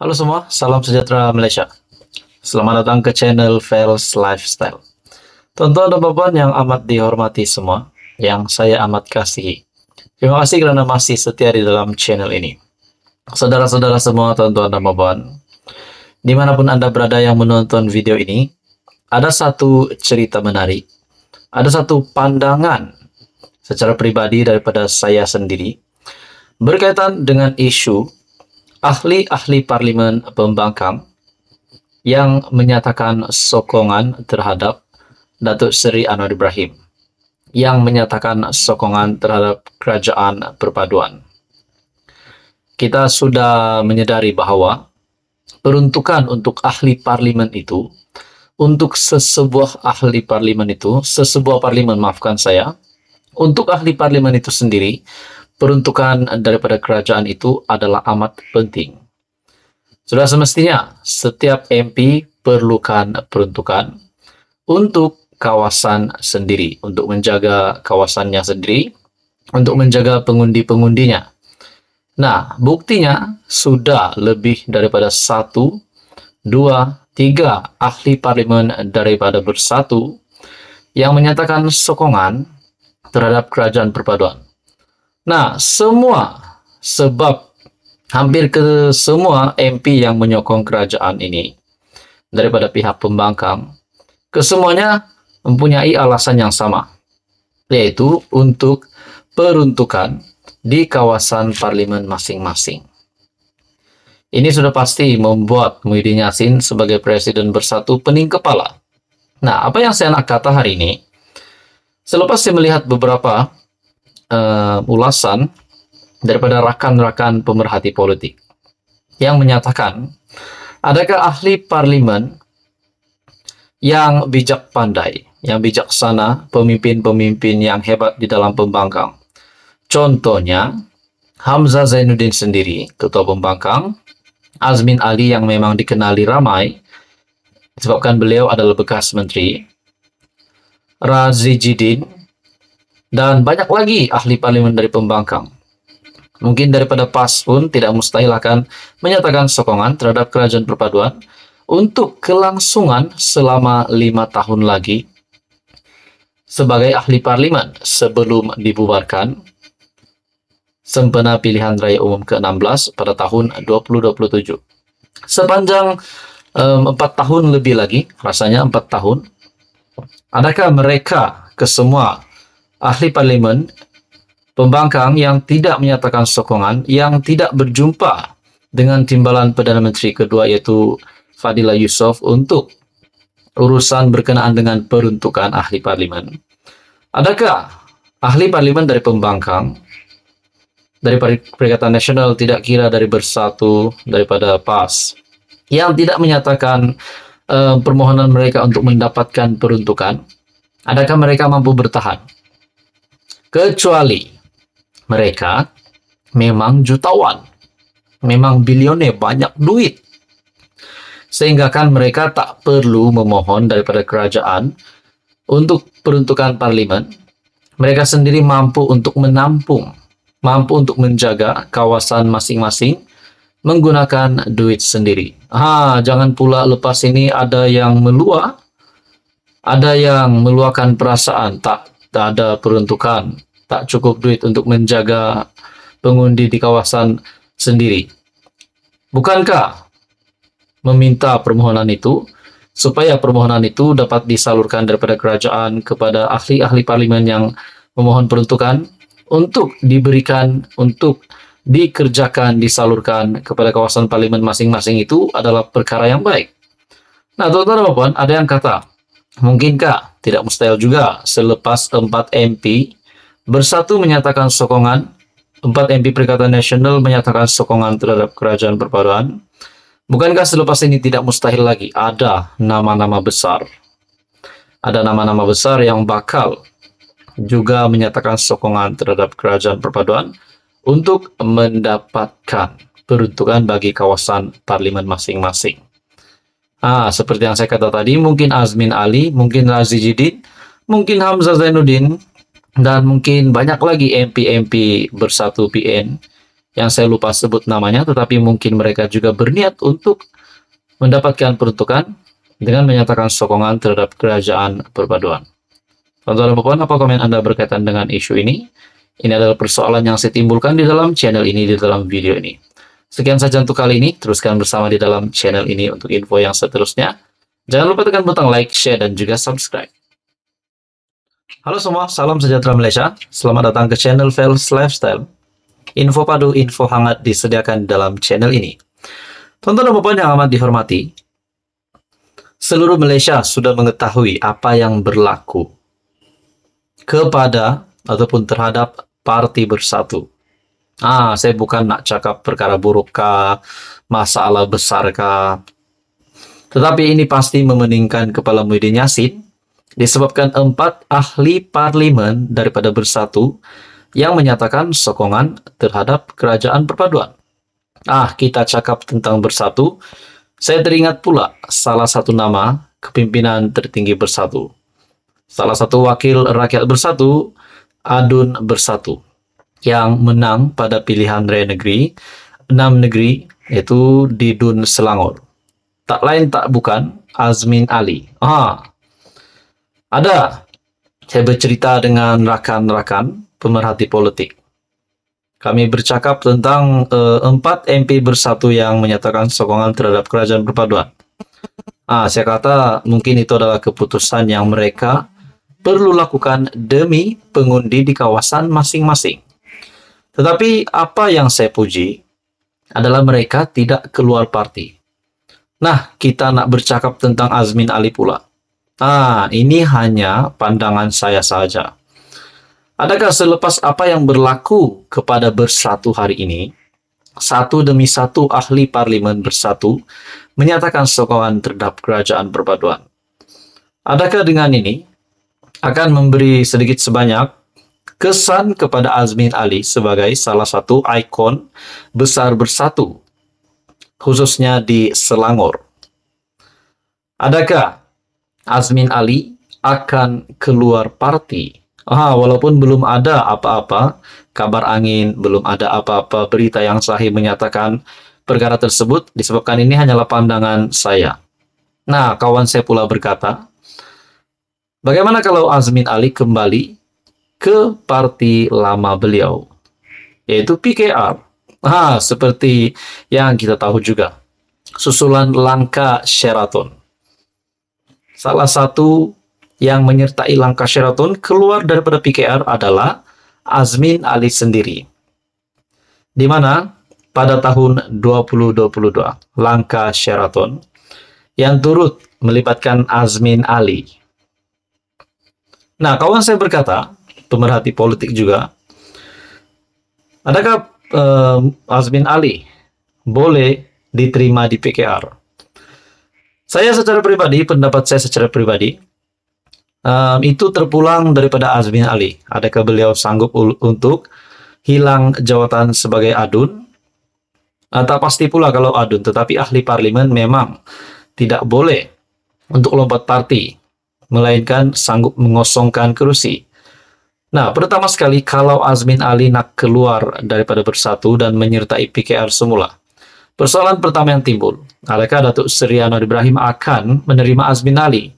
Halo semua, salam sejahtera Malaysia. Selamat datang ke channel Fels Lifestyle. Tonton dan beban yang amat dihormati semua, yang saya amat kasihi. Terima kasih karena masih setia di dalam channel ini. Saudara-saudara semua, tuan-tuan dan puan dimanapun Anda berada yang menonton video ini, ada satu cerita menarik, ada satu pandangan secara pribadi daripada saya sendiri berkaitan dengan isu ahli-ahli parlimen pembangkang yang menyatakan sokongan terhadap Datuk Seri Anwar Ibrahim yang menyatakan sokongan terhadap kerajaan perpaduan kita sudah menyadari bahwa peruntukan untuk ahli parlemen itu, untuk sesebuah ahli parlemen itu, sesebuah parlemen, maafkan saya, untuk ahli parlemen itu sendiri, peruntukan daripada kerajaan itu adalah amat penting. Sudah semestinya, setiap MP perlukan peruntukan untuk kawasan sendiri, untuk menjaga kawasannya sendiri, untuk menjaga pengundi-pengundinya, Nah, buktinya sudah lebih daripada satu, dua, tiga ahli parlimen daripada bersatu yang menyatakan sokongan terhadap kerajaan perpaduan. Nah, semua sebab hampir ke semua MP yang menyokong kerajaan ini daripada pihak pembangkang, kesemuanya mempunyai alasan yang sama, yaitu untuk peruntukan di kawasan parlemen masing-masing. Ini sudah pasti membuat Muhyiddin Yassin sebagai presiden bersatu pening kepala. Nah, apa yang saya nak kata hari ini, selepas saya melihat beberapa uh, ulasan daripada rakan-rakan pemerhati politik yang menyatakan, adakah ahli parlemen yang bijak pandai, yang bijaksana, pemimpin-pemimpin yang hebat di dalam pembangkang, Contohnya, Hamzah Zainuddin sendiri, ketua pembangkang, Azmin Ali yang memang dikenali ramai, disebabkan beliau adalah bekas menteri, Razi Jidin, dan banyak lagi ahli parlimen dari pembangkang. Mungkin daripada PAS pun tidak mustahil akan menyatakan sokongan terhadap kerajaan perpaduan untuk kelangsungan selama lima tahun lagi sebagai ahli parlimen sebelum dibubarkan sempena pilihan raya umum ke-16 pada tahun 2027. Sepanjang empat 4 tahun lebih lagi, rasanya 4 tahun, adakah mereka kesemua ahli parlimen pembangkang yang tidak menyatakan sokongan, yang tidak berjumpa dengan timbalan Perdana Menteri kedua yaitu Fadila Yusof untuk urusan berkenaan dengan peruntukan ahli parlimen. Adakah ahli parlimen dari pembangkang dari Perikatan Nasional tidak kira dari bersatu daripada PAS yang tidak menyatakan uh, permohonan mereka untuk mendapatkan peruntukan adakah mereka mampu bertahan kecuali mereka memang jutawan memang bilionnya banyak duit sehingga kan mereka tak perlu memohon daripada kerajaan untuk peruntukan parlimen mereka sendiri mampu untuk menampung mampu untuk menjaga kawasan masing-masing menggunakan duit sendiri. Ah, jangan pula lepas ini ada yang meluah, ada yang meluahkan perasaan, tak, tak ada peruntukan, tak cukup duit untuk menjaga pengundi di kawasan sendiri. Bukankah meminta permohonan itu supaya permohonan itu dapat disalurkan daripada kerajaan kepada ahli-ahli parlimen yang memohon peruntukan untuk diberikan untuk dikerjakan, disalurkan kepada kawasan parlimen masing-masing itu adalah perkara yang baik. Nah, tuan-tuan dan puan, ada yang kata, mungkinkah tidak mustahil juga selepas 4 MP bersatu menyatakan sokongan, 4 MP Perikatan Nasional menyatakan sokongan terhadap kerajaan perpaduan, bukankah selepas ini tidak mustahil lagi ada nama-nama besar? Ada nama-nama besar yang bakal juga menyatakan sokongan terhadap kerajaan perpaduan untuk mendapatkan peruntukan bagi kawasan parlimen masing-masing. Ah, seperti yang saya kata tadi, mungkin Azmin Ali, mungkin Jidin, mungkin Hamzah Zainuddin, dan mungkin banyak lagi MP-MP bersatu PN yang saya lupa sebut namanya, tetapi mungkin mereka juga berniat untuk mendapatkan peruntukan dengan menyatakan sokongan terhadap kerajaan perpaduan. Tuan-tuan dan apa komen Anda berkaitan dengan isu ini? Ini adalah persoalan yang saya timbulkan di dalam channel ini, di dalam video ini. Sekian saja untuk kali ini. Teruskan bersama di dalam channel ini untuk info yang seterusnya. Jangan lupa tekan butang like, share, dan juga subscribe. Halo semua, salam sejahtera Malaysia. Selamat datang ke channel Fels Lifestyle. Info padu, info hangat disediakan dalam channel ini. Tonton dan puan yang amat dihormati, seluruh Malaysia sudah mengetahui apa yang berlaku kepada ataupun terhadap parti bersatu. Ah, saya bukan nak cakap perkara buruk kah, masalah besar kah. Tetapi ini pasti memeningkan kepala Muhyiddin Yassin disebabkan empat ahli parlimen daripada bersatu yang menyatakan sokongan terhadap kerajaan perpaduan. Ah, kita cakap tentang bersatu. Saya teringat pula salah satu nama kepimpinan tertinggi bersatu, salah satu wakil rakyat bersatu, Adun Bersatu, yang menang pada pilihan raya negeri, enam negeri, yaitu di Dun Selangor. Tak lain tak bukan, Azmin Ali. Ah, ada. Saya bercerita dengan rakan-rakan pemerhati politik. Kami bercakap tentang eh, empat MP bersatu yang menyatakan sokongan terhadap kerajaan perpaduan. Ah, saya kata mungkin itu adalah keputusan yang mereka perlu lakukan demi pengundi di kawasan masing-masing. Tetapi apa yang saya puji adalah mereka tidak keluar parti. Nah, kita nak bercakap tentang Azmin Ali pula. Ah, ini hanya pandangan saya saja. Adakah selepas apa yang berlaku kepada bersatu hari ini, satu demi satu ahli parlimen bersatu menyatakan sokongan terhadap kerajaan perpaduan? Adakah dengan ini akan memberi sedikit sebanyak kesan kepada Azmin Ali sebagai salah satu ikon besar bersatu, khususnya di Selangor. Adakah Azmin Ali akan keluar parti? Ah, walaupun belum ada apa-apa kabar angin, belum ada apa-apa berita yang sahih menyatakan perkara tersebut disebabkan ini hanyalah pandangan saya. Nah, kawan saya pula berkata, Bagaimana kalau Azmin Ali kembali ke parti lama beliau, yaitu PKR? Ah, seperti yang kita tahu juga, susulan langkah Sheraton. Salah satu yang menyertai langkah Sheraton keluar daripada PKR adalah Azmin Ali sendiri. Di mana pada tahun 2022, langkah Sheraton yang turut melibatkan Azmin Ali Nah, kawan saya berkata, pemerhati politik juga, adakah eh, Azmin Ali boleh diterima di PKR? Saya secara pribadi, pendapat saya secara pribadi, eh, itu terpulang daripada Azmin Ali. Adakah beliau sanggup untuk hilang jawatan sebagai adun? Uh, tak pasti pula kalau adun, tetapi ahli parlimen memang tidak boleh untuk lompat parti melainkan sanggup mengosongkan kerusi. Nah, pertama sekali, kalau Azmin Ali nak keluar daripada bersatu dan menyertai PKR semula. Persoalan pertama yang timbul, adakah Datuk Seri Anwar Ibrahim akan menerima Azmin Ali?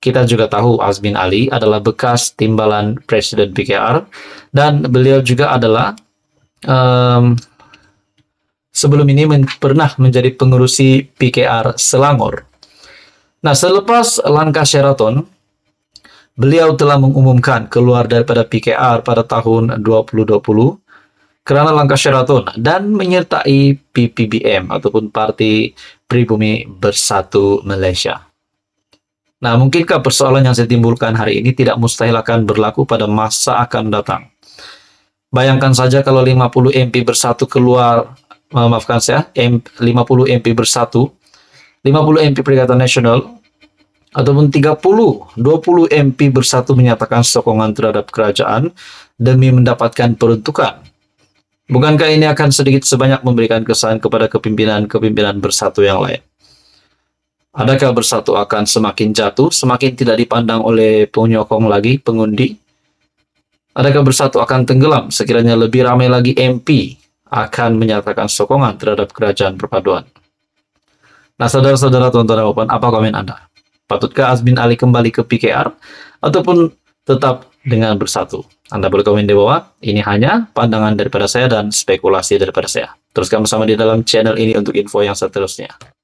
Kita juga tahu Azmin Ali adalah bekas timbalan Presiden PKR dan beliau juga adalah um, sebelum ini men pernah menjadi pengurusi PKR Selangor. Nah, selepas langkah Sheraton, beliau telah mengumumkan keluar daripada PKR pada tahun 2020 kerana langkah Sheraton dan menyertai PPBM ataupun Parti Pribumi Bersatu Malaysia. Nah, mungkinkah persoalan yang saya timbulkan hari ini tidak mustahil akan berlaku pada masa akan datang? Bayangkan saja kalau 50 MP bersatu keluar, maafkan saya, 50 MP bersatu 50 MP Perikatan Nasional ataupun 30 20 MP bersatu menyatakan sokongan terhadap kerajaan demi mendapatkan peruntukan. Bukankah ini akan sedikit sebanyak memberikan kesan kepada kepimpinan-kepimpinan bersatu yang lain? Adakah bersatu akan semakin jatuh, semakin tidak dipandang oleh penyokong lagi, pengundi? Adakah bersatu akan tenggelam sekiranya lebih ramai lagi MP akan menyatakan sokongan terhadap kerajaan perpaduan? Nah, saudara-saudara tuan-tuan open, apa komen Anda? Patutkah Azmin Ali kembali ke PKR ataupun tetap dengan bersatu? Anda boleh komen di bawah. Ini hanya pandangan daripada saya dan spekulasi daripada saya. Teruskan bersama di dalam channel ini untuk info yang seterusnya.